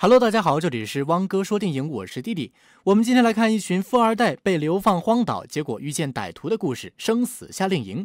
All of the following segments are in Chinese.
Hello，大家好，这里是汪哥说电影，我是弟弟。我们今天来看一群富二代被流放荒岛，结果遇见歹徒的故事，《生死夏令营》。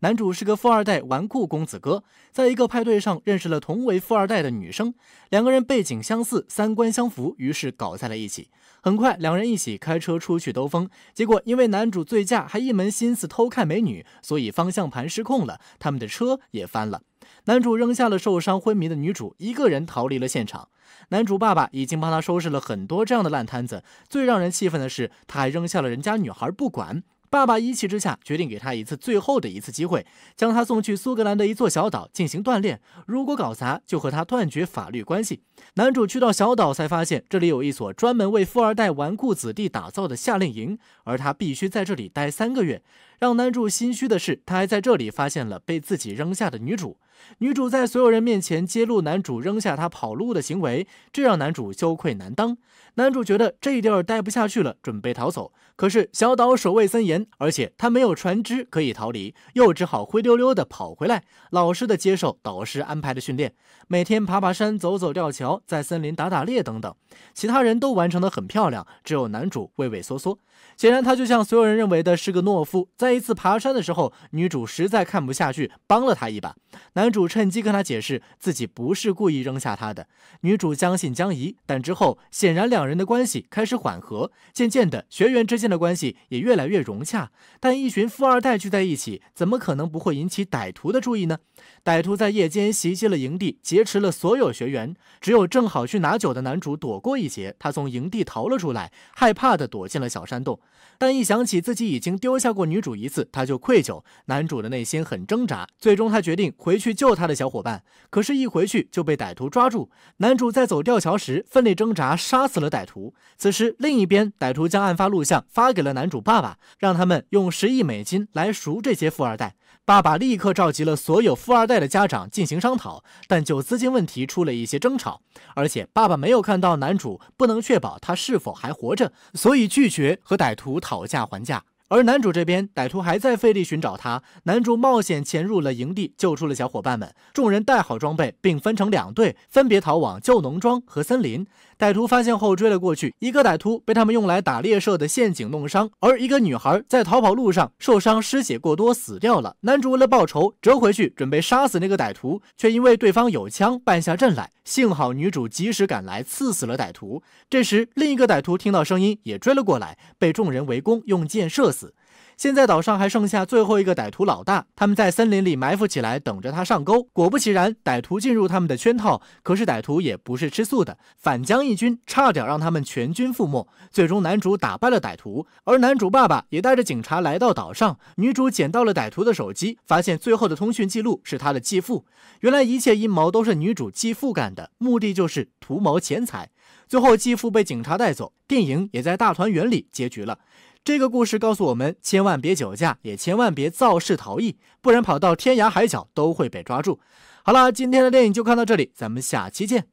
男主是个富二代纨绔公子哥，在一个派对上认识了同为富二代的女生，两个人背景相似，三观相符，于是搞在了一起。很快，两人一起开车出去兜风，结果因为男主醉驾，还一门心思偷看美女，所以方向盘失控了，他们的车也翻了。男主扔下了受伤昏迷的女主，一个人逃离了现场。男主爸爸已经帮他收拾了很多这样的烂摊子，最让人气愤的是，他还扔下了人家女孩不管。爸爸一气之下，决定给他一次最后的一次机会，将他送去苏格兰的一座小岛进行锻炼。如果搞砸，就和他断绝法律关系。男主去到小岛，才发现这里有一所专门为富二代纨绔子弟打造的夏令营，而他必须在这里待三个月。让男主心虚的是，他还在这里发现了被自己扔下的女主。女主在所有人面前揭露男主扔下她跑路的行为，这让男主羞愧难当。男主觉得这地儿待不下去了，准备逃走。可是小岛守卫森严，而且他没有船只可以逃离，又只好灰溜溜的跑回来，老实的接受导师安排的训练，每天爬爬山、走走吊桥、在森林打打猎等等。其他人都完成的很漂亮，只有男主畏畏缩缩。显然他就像所有人认为的是个懦夫。在一次爬山的时候，女主实在看不下去，帮了他一把。男。主趁机跟他解释自己不是故意扔下他的，女主将信将疑，但之后显然两人的关系开始缓和，渐渐的学员之间的关系也越来越融洽。但一群富二代聚在一起，怎么可能不会引起歹徒的注意呢？歹徒在夜间袭击了营地，劫持了所有学员，只有正好去拿酒的男主躲过一劫，他从营地逃了出来，害怕的躲进了小山洞。但一想起自己已经丢下过女主一次，他就愧疚。男主的内心很挣扎，最终他决定回去。救他的小伙伴，可是，一回去就被歹徒抓住。男主在走吊桥时奋力挣扎，杀死了歹徒。此时，另一边，歹徒将案发录像发给了男主爸爸，让他们用十亿美金来赎这些富二代。爸爸立刻召集了所有富二代的家长进行商讨，但就资金问题出了一些争吵。而且，爸爸没有看到男主，不能确保他是否还活着，所以拒绝和歹徒讨价还价。而男主这边，歹徒还在费力寻找他。男主冒险潜入了营地，救出了小伙伴们。众人带好装备，并分成两队，分别逃往旧农庄和森林。歹徒发现后追了过去，一个歹徒被他们用来打猎射的陷阱弄伤，而一个女孩在逃跑路上受伤失血过多死掉了。男主为了报仇折回去准备杀死那个歹徒，却因为对方有枪败下阵来。幸好女主及时赶来刺死了歹徒。这时另一个歹徒听到声音也追了过来，被众人围攻用箭射死。现在岛上还剩下最后一个歹徒老大，他们在森林里埋伏起来，等着他上钩。果不其然，歹徒进入他们的圈套。可是歹徒也不是吃素的，反将一军，差点让他们全军覆没。最终，男主打败了歹徒，而男主爸爸也带着警察来到岛上。女主捡到了歹徒的手机，发现最后的通讯记录是他的继父。原来一切阴谋都是女主继父干的，目的就是图谋钱财。最后，继父被警察带走，电影也在大团圆里结局了。这个故事告诉我们，千万别酒驾，也千万别肇事逃逸，不然跑到天涯海角都会被抓住。好了，今天的电影就看到这里，咱们下期见。